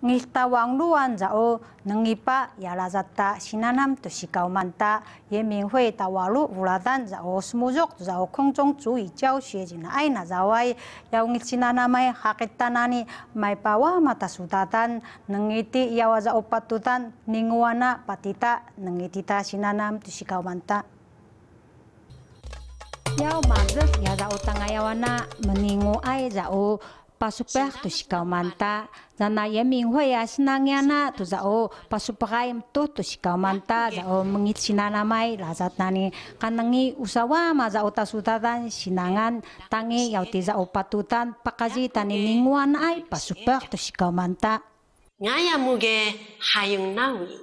ngihta wangluan zao nengipa yalazata sinanam tu sikau manta ye minhui ta walu uladan zao smuzok zao kongjong zu i jiao xue jin ai na zao ai yao ngi sinanamai hakitanani mai pawa mata sudatan nengiti yawa zao patutan ninguana patita nengiti sinanam tu sikau yao mazes ya zao tangayawana meningu ai zao pasupah tu sikau manta zana ya minghui ya na tu zao pasupakaim tu tu sikau manta zao mengit sinana mai lazat nani kanangi usawa ma zao tasutatan sinangan tangi yau ti zao patutan pakazi tani mingguan ai pasupah tu sikau manta ngaya muge hayung nawi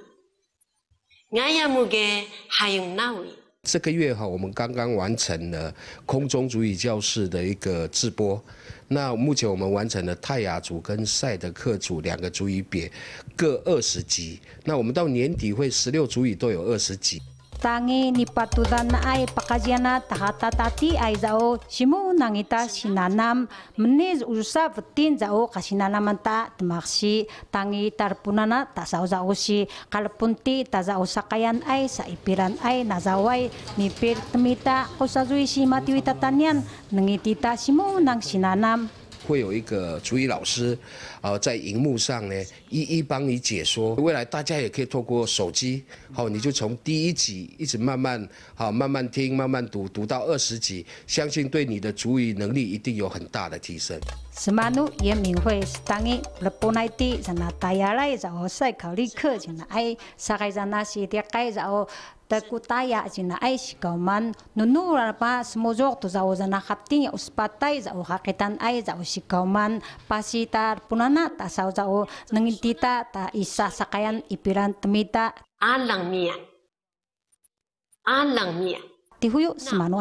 ngaya muge hayung nawi 这个月哈，我们刚刚完成了空中主语教室的一个直播。那目前我们完成了泰雅族跟赛德克族两个主语别各二十集。那我们到年底会十六主语都有二十集。tangi nipatudan na ay pakajana tahatatati ay zao simu nangita sinanam meniz usa vetin zao kasinanaman ta tmaksi tangi tarpunana ta zao si kalpunti tazao sakayan ay sa ipiran ay nazaway nipir temita kusazui si matiwitatanian nangitita simu nang sinanam 会有一个主语老师，啊，在荧幕上呢，一一帮你解说。未来大家也可以透过手机，好，你就从第一集一直慢慢，好，慢慢听，慢慢读，读到二十集，相信对你的主语能力一定有很大的提升。takutaya jina ay shikauman nunura pa smojok tu zau zana hapting ya uspatai zau hakitan ay zau shikauman pasitar punana ta zau zau nengintita ta isa sakayan ipiran temita alang mia alang mia tihuyu semanu